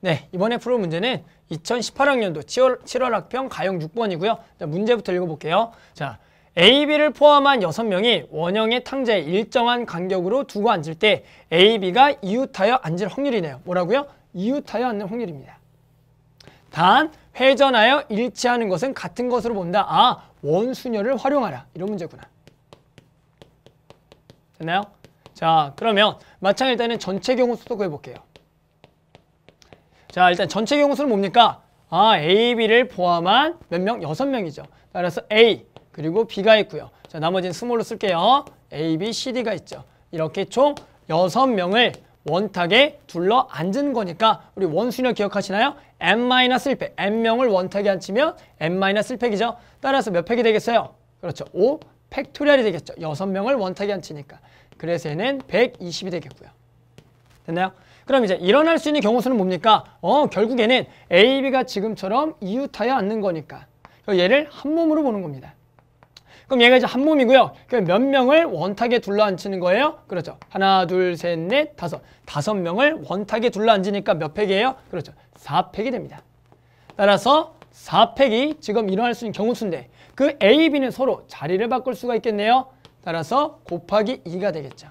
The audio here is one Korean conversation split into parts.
네, 이번에 풀을 문제는 2018학년도 7월, 7월 학평 가형 6번이고요. 자, 문제부터 읽어볼게요. 자, AB를 포함한 6명이 원형의 탕자에 일정한 간격으로 두고 앉을 때 AB가 이웃하여 앉을 확률이네요. 뭐라고요? 이웃하여 앉는 확률입니다. 단, 회전하여 일치하는 것은 같은 것으로 본다. 아, 원수녀를 활용하라. 이런 문제구나. 됐나요? 자, 그러면 마찬가지 일단은 전체 경우 수도 구해볼게요. 자, 일단 전체 경우수는 뭡니까? 아, A, B를 포함한 몇 명? 여섯 명이죠. 따라서 A, 그리고 B가 있고요. 자, 나머지는 스몰로 쓸게요. A, B, C, D가 있죠. 이렇게 총 여섯 명을 원탁에 둘러 앉은 거니까 우리 원순위 기억하시나요? n-1팩, n명을 원탁에 앉히면 n-1팩이죠. 따라서 몇 팩이 되겠어요? 그렇죠. 5 팩토리얼이 되겠죠. 여섯 명을 원탁에 앉히니까. 그래서 얘는 120이 되겠고요. 됐나요? 그럼 이제 일어날 수 있는 경우 수는 뭡니까? 어, 결국에는 A, B가 지금처럼 이웃하여 앉는 거니까. 얘를 한 몸으로 보는 겁니다. 그럼 얘가 이제 한 몸이고요. 몇 명을 원탁에 둘러앉히는 거예요? 그렇죠. 하나, 둘, 셋, 넷, 다섯. 다섯 명을 원탁에 둘러앉으니까 몇 팩이에요? 그렇죠. 4팩이 됩니다. 따라서 4팩이 지금 일어날 수 있는 경우수인데 그 A, B는 서로 자리를 바꿀 수가 있겠네요. 따라서 곱하기 2가 되겠죠.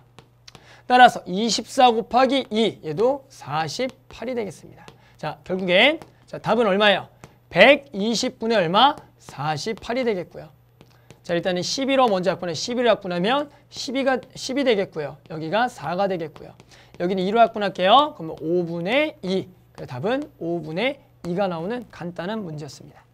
따라서 24 곱하기 2 얘도 48이 되겠습니다. 자 결국엔 자 답은 얼마예요? 120분의 얼마? 48이 되겠고요. 자 일단은 11로 먼저 합분해 11을 합분하면 12가 10이 되겠고요. 여기가 4가 되겠고요. 여기는 2로 합분할게요. 그러면 5분의 2. 그래 답은 5분의 2가 나오는 간단한 문제였습니다.